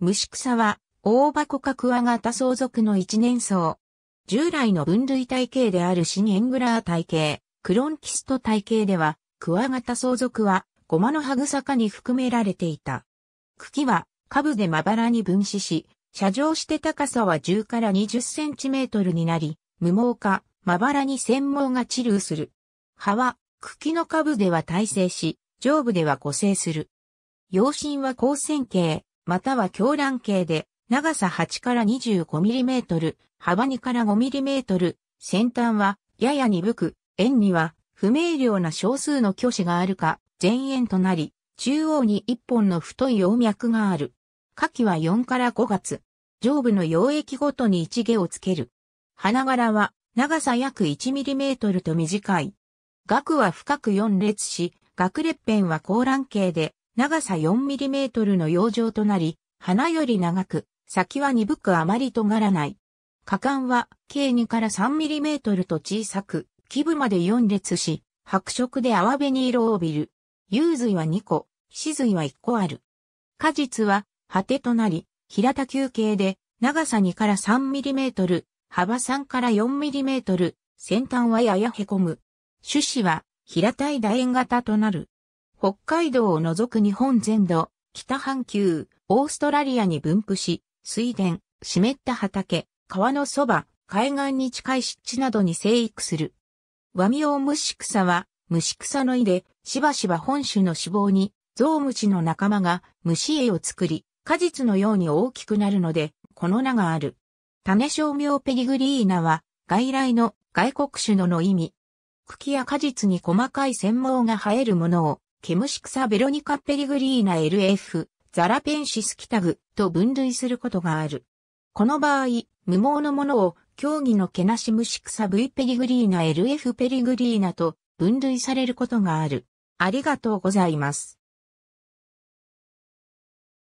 虫草は、大箱かクワガタ相続の一年草。従来の分類体系であるシニエングラー体系、クロンキスト体系では、クワガタ相続は、ゴマの葉草かに含められていた。茎は、株でまばらに分子し、射状して高さは10から20センチメートルになり、無毛化、まばらに繊毛が治流する。葉は、茎の株では耐性し、上部では固性する。養心は光線形、または狂乱形で、長さ8から 25mm、幅2から 5mm、先端はやや鈍く、円には不明瞭な少数の虚子があるか、前円となり、中央に1本の太い葉脈がある。夏季は4から5月。上部の溶液ごとに一毛をつける。花柄は長さ約 1mm と短い。額は深く4列し、額列片は高乱形で、長さ 4mm の養生となり、花より長く、先は鈍くあまり尖らない。果敢は計2から 3mm と小さく、基部まで4列し、白色で泡紅色を帯びる。幽髄は2個、死髄は1個ある。果実は、果てとなり、平田球形で、長さ2から 3mm、幅3から 4mm、先端はやや凹む。種子は、平たい楕円型となる。北海道を除く日本全土、北半球、オーストラリアに分布し、水田、湿った畑、川のそば、海岸に近い湿地などに生育する。和ミオムシ草は、虫草の胃で、しばしば本種の脂肪に、ゾウムシの仲間が虫絵を作り、果実のように大きくなるので、この名がある。種商名ペリグリーナは、外来の外国種のの意味。茎や果実に細かい繊毛が生えるものを、ケムシクサベロニカペリグリーナ LF、ザラペンシスキタグと分類することがある。この場合、無毛のものを競技のケナシムシクサ V ペリグリーナ LF ペリグリーナと分類されることがある。ありがとうございます。